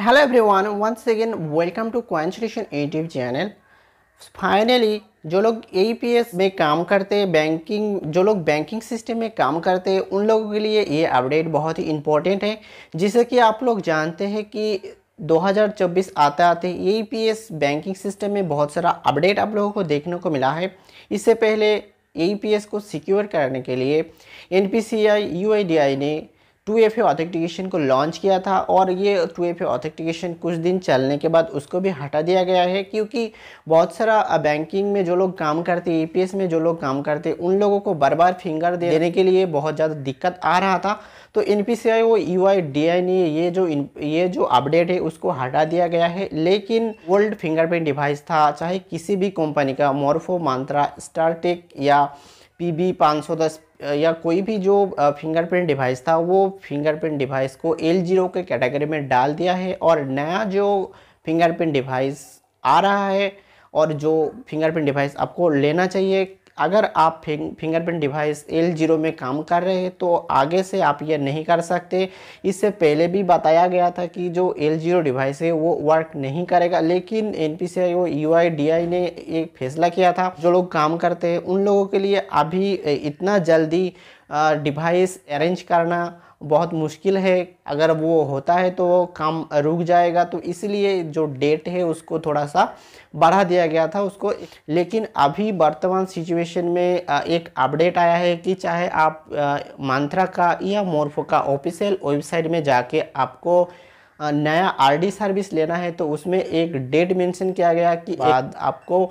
hello everyone once again welcome to question YouTube channel finally जो लोग ए में काम करते हैं बैंकिंग जो लोग बैंकिंग सिस्टम में काम करते हैं उन लोगों के लिए ये अपडेट बहुत ही इम्पोर्टेंट है जिसे कि आप लोग जानते हैं कि 2024 आते आते ए बैंकिंग सिस्टम में बहुत सारा अपडेट आप लोगों को देखने को मिला है इससे पहले ए को सिक्योर करने के लिए एन पी ने टू एफ ऑथेंटिकेशन को लॉन्च किया था और ये टू एफ ऑथेंटिकेशन कुछ दिन चलने के बाद उसको भी हटा दिया गया है क्योंकि बहुत सारा बैंकिंग में जो लोग काम करते हैं पी e में जो लोग काम करते उन लोगों को बार बार फिंगर देने के लिए बहुत ज़्यादा दिक्कत आ रहा था तो एन पी सी आई वो यू आई डी आई ने ये जो ये जो अपडेट है उसको हटा दिया गया है लेकिन ओल्ड फिंगरप्रिंट डिवाइस था चाहे किसी भी कंपनी का मोरफो मांत्रा स्टारटेक या पी बी पाँच सौ दस या कोई भी जो फिंगरप्रिंट डिवाइस था वो फिंगरप्रिंट डिवाइस को एल जीरो के कैटेगरी में डाल दिया है और नया जो फिंगरप्रिंट डिवाइस आ रहा है और जो फिंगरप्रिंट डिवाइस आपको लेना चाहिए अगर आप फिंग फिंगरप्रिंट डिवाइस एल जीरो में काम कर रहे हैं तो आगे से आप यह नहीं कर सकते इससे पहले भी बताया गया था कि जो एल जीरो डिवाइस है वो वर्क नहीं करेगा लेकिन N P C I or U I D A I एक फैसला किया था जो लोग काम करते हैं उन लोगों के लिए अभी इतना जल्दी डिवाइस अरेंज करना बहुत मुश्किल है अगर वो होता है तो काम रुक जाएगा तो इसलिए जो डेट है उसको थोड़ा सा बढ़ा दिया गया था उसको लेकिन अभी वर्तमान सिचुएशन में एक अपडेट आया है कि चाहे आप मांत्रा का या मोर्फो का ऑफिशियल वेबसाइट में जाके आपको नया आरडी सर्विस लेना है तो उसमें एक डेट मेंशन किया गया कि आपको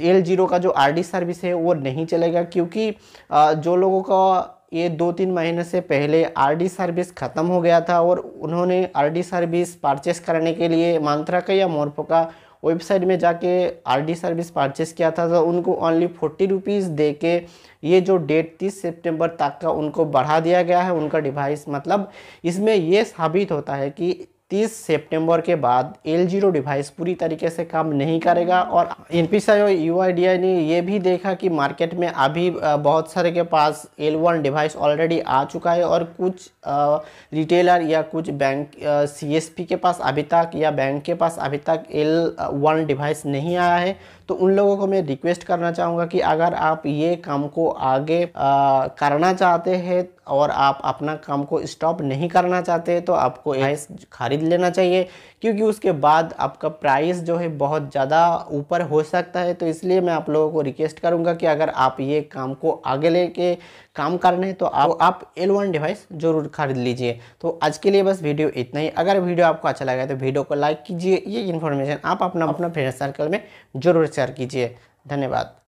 एल जीरो का जो आरडी सर्विस है वो नहीं चलेगा क्योंकि जो लोगों का ये दो तीन महीने से पहले आरडी सर्विस ख़त्म हो गया था और उन्होंने आरडी सर्विस परचेस करने के लिए मांत्रा का या मोरपो का वेबसाइट में जाके आरडी सर्विस परचेस किया था तो उनको ओनली फोर्टी रुपीज़ दे के ये जो डेट तीस सितंबर तक का उनको बढ़ा दिया गया है उनका डिवाइस मतलब इसमें ये साबित होता है कि 30 सितंबर के बाद एल जीरो डिवाइस पूरी तरीके से काम नहीं करेगा और एन पी सी यू ने यह भी देखा कि मार्केट में अभी बहुत सारे के पास एल वन डिवाइस ऑलरेडी आ चुका है और कुछ रिटेलर या कुछ बैंक सी के पास अभी तक या बैंक के पास अभी तक एल वन डिवाइस नहीं आया है तो उन लोगों को मैं रिक्वेस्ट करना चाहूँगा कि अगर आप ये काम को आगे आ, करना चाहते हैं और आप अपना काम को स्टॉप नहीं करना चाहते तो आपको एस ख़रीद लेना चाहिए क्योंकि उसके बाद आपका प्राइस जो है बहुत ज़्यादा ऊपर हो सकता है तो इसलिए मैं आप लोगों को रिक्वेस्ट करूँगा कि अगर आप ये काम को आगे लेके काम करने तो आप आप एल वन डिवाइस ज़रूर खरीद लीजिए तो आज के लिए बस वीडियो इतना ही अगर वीडियो आपको अच्छा लगा तो वीडियो को लाइक कीजिए ये इन्फॉर्मेशन आप अपना अपना फ्रेंड सर्कल में ज़रूर कीजिए धन्यवाद